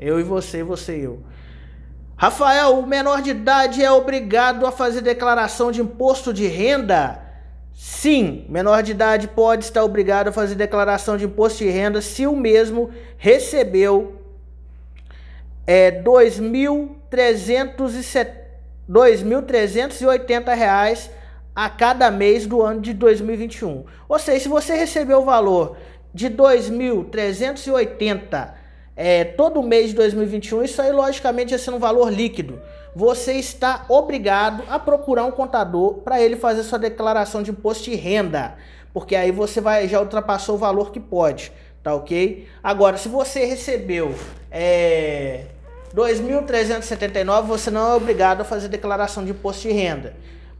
Eu e você, você e eu. Rafael, o menor de idade é obrigado a fazer declaração de imposto de renda? Sim, menor de idade pode estar obrigado a fazer declaração de imposto de renda se o mesmo recebeu é, 2.380 reais a cada mês do ano de 2021. Ou seja, se você recebeu o valor de 2.380 é, todo mês de 2021, isso aí logicamente ia ser um valor líquido. Você está obrigado a procurar um contador para ele fazer sua declaração de imposto de renda, porque aí você vai já ultrapassou o valor que pode, tá ok? Agora, se você recebeu é, 2.379, você não é obrigado a fazer declaração de imposto de renda.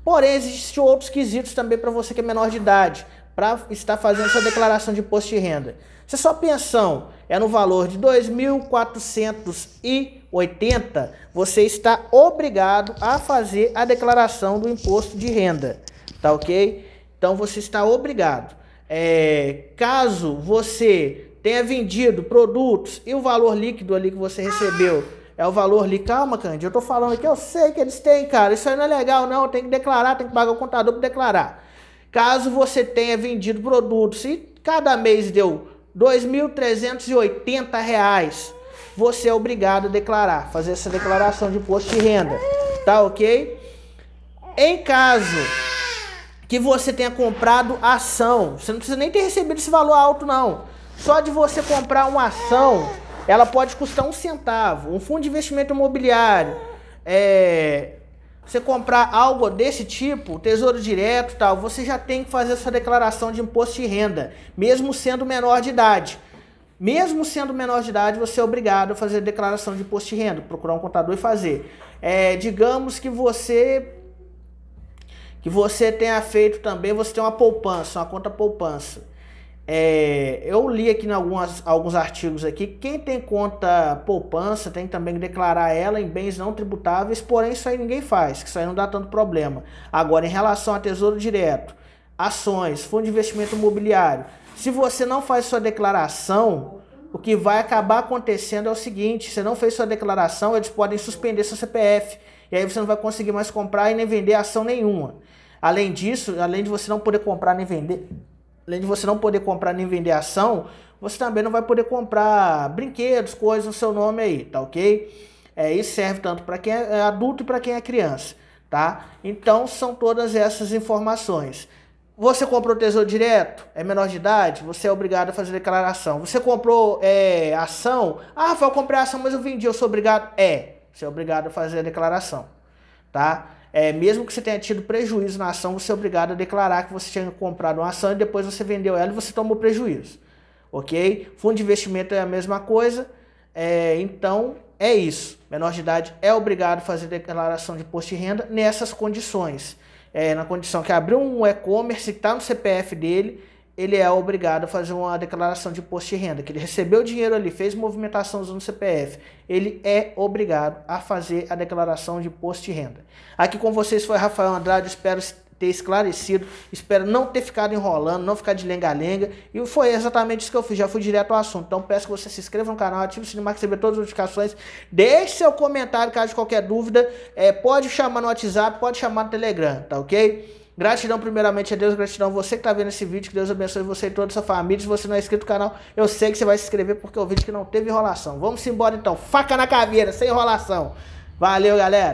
Porém, existem outros quesitos também para você que é menor de idade, para estar fazendo sua declaração de imposto de renda. Se a sua pensão é no valor de 2.480, você está obrigado a fazer a declaração do imposto de renda, tá ok? Então você está obrigado. É, caso você tenha vendido produtos e o valor líquido ali que você recebeu é o valor líquido. Calma, Cândido, eu tô falando aqui, eu sei que eles têm, cara. Isso aí não é legal, não. Tem que declarar, tem que pagar o contador para declarar. Caso você tenha vendido produtos e cada mês deu 2.380 Você é obrigado a declarar, fazer essa declaração de imposto de renda, tá ok? Em caso que você tenha comprado ação, você não precisa nem ter recebido esse valor alto não. Só de você comprar uma ação, ela pode custar um centavo. Um fundo de investimento imobiliário, é, você comprar algo desse tipo, tesouro direto tal, você já tem que fazer essa declaração de imposto de renda, mesmo sendo menor de idade. Mesmo sendo menor de idade, você é obrigado a fazer a declaração de imposto de renda, procurar um contador e fazer. É, digamos que você que você tenha feito também, você tem uma poupança, uma conta poupança. É, eu li aqui em algumas, alguns artigos aqui, quem tem conta poupança tem também que declarar ela em bens não tributáveis, porém isso aí ninguém faz, que isso aí não dá tanto problema. Agora, em relação a tesouro direto, ações, fundo de investimento imobiliário, se você não faz sua declaração, o que vai acabar acontecendo é o seguinte, você não fez sua declaração, eles podem suspender seu CPF, e aí você não vai conseguir mais comprar e nem vender ação nenhuma. Além disso, além de você não poder comprar nem vender Além de você não poder comprar nem vender ação, você também não vai poder comprar brinquedos, coisas no seu nome aí, tá ok? É, isso serve tanto para quem é, é adulto e para quem é criança, tá? Então são todas essas informações. Você comprou tesouro direto? É menor de idade? Você é obrigado a fazer declaração. Você comprou é, ação? Ah, Rafael, eu comprei ação, mas eu vendi, eu sou obrigado? É, você é obrigado a fazer a declaração tá? É, mesmo que você tenha tido prejuízo na ação, você é obrigado a declarar que você tinha comprado uma ação e depois você vendeu ela e você tomou prejuízo, ok? Fundo de investimento é a mesma coisa, é, então é isso. Menor de idade é obrigado a fazer declaração de imposto de renda nessas condições. É, na condição que abriu um e-commerce, está no CPF dele, ele é obrigado a fazer uma declaração de imposto de renda, que ele recebeu o dinheiro ali, fez movimentação usando o CPF, ele é obrigado a fazer a declaração de imposto de renda. Aqui com vocês foi Rafael Andrade, espero ter esclarecido, espero não ter ficado enrolando, não ficar de lenga-lenga, e foi exatamente isso que eu fiz, já fui direto ao assunto. Então peço que você se inscreva no canal, ative o sininho para receber todas as notificações, deixe seu comentário caso de qualquer dúvida, é, pode chamar no WhatsApp, pode chamar no Telegram, tá ok? Gratidão primeiramente a Deus, gratidão você que está vendo esse vídeo, que Deus abençoe você e toda a sua família. Se você não é inscrito no canal, eu sei que você vai se inscrever porque é um vídeo que não teve enrolação. Vamos embora então, faca na caveira, sem enrolação. Valeu, galera!